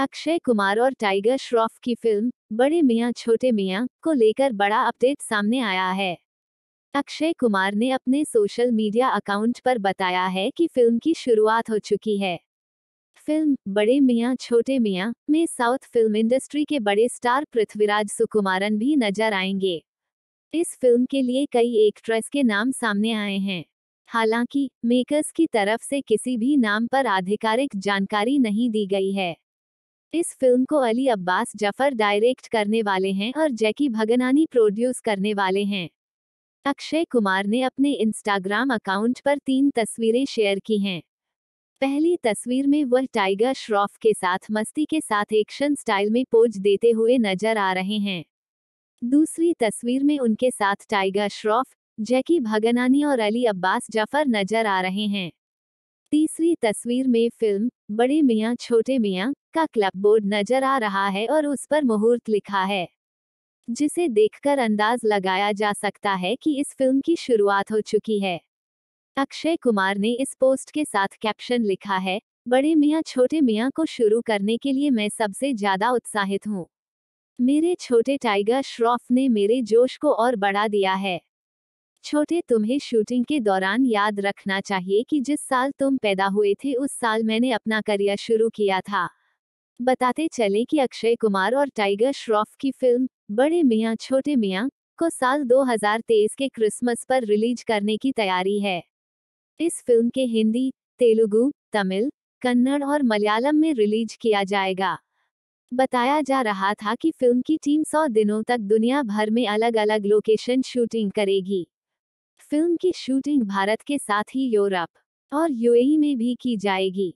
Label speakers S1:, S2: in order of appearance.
S1: अक्षय कुमार और टाइगर श्रॉफ की फिल्म बड़े मियाँ छोटे मियाँ को लेकर बड़ा अपडेट सामने आया है अक्षय कुमार ने अपने सोशल मीडिया अकाउंट पर बताया है कि फिल्म की शुरुआत हो चुकी है फिल्म बड़े मियाँ छोटे मियाँ में साउथ फिल्म इंडस्ट्री के बड़े स्टार पृथ्वीराज सुकुमारन भी नजर आएंगे इस फिल्म के लिए कई एक्ट्रेस के नाम सामने आए हैं हालांकि मेकर्स की तरफ से किसी भी नाम पर आधिकारिक जानकारी नहीं दी गई है इस फिल्म को अली अब्बास जफर डायरेक्ट करने वाले हैं और जैकी भगनानी प्रोड्यूस करने वाले हैं अक्षय कुमार ने अपने इंस्टाग्राम अकाउंट पर तीन तस्वीरें शेयर की हैं पहली तस्वीर में वह टाइगर श्रॉफ के साथ मस्ती के साथ एक्शन स्टाइल में पोज देते हुए नजर आ रहे हैं दूसरी तस्वीर में उनके साथ टाइगर श्रॉफ जैकी भगनानी और अली अब्बास जफर नजर आ रहे हैं तीसरी तस्वीर में फिल्म बड़े मियाँ छोटे मियाँ का क्लब बोर्ड नजर आ रहा है और उस पर मुहूर्त लिखा है जिसे देखकर अंदाज लगाया जा सकता है कि इस फिल्म की शुरुआत हो चुकी है अक्षय कुमार ने इस पोस्ट के साथ कैप्शन लिखा है बड़े मियाँ छोटे मियाँ को शुरू करने के लिए मैं सबसे ज्यादा उत्साहित हूँ मेरे छोटे टाइगर श्रॉफ ने मेरे जोश को और बढ़ा दिया है छोटे तुम्हें शूटिंग के दौरान याद रखना चाहिए कि जिस साल तुम पैदा हुए थे उस साल मैंने अपना करियर शुरू किया था बताते चले कि अक्षय कुमार और टाइगर श्रॉफ की फिल्म बड़े मियाँ छोटे मियाँ को साल 2023 के क्रिसमस पर रिलीज करने की तैयारी है इस फिल्म के हिंदी तेलुगु तमिल कन्नड़ और मलयालम में रिलीज किया जाएगा बताया जा रहा था कि फिल्म की टीम सौ दिनों तक दुनिया भर में अलग अलग लोकेशन शूटिंग करेगी फिल्म की शूटिंग भारत के साथ ही यूरोप और यूएई में भी की जाएगी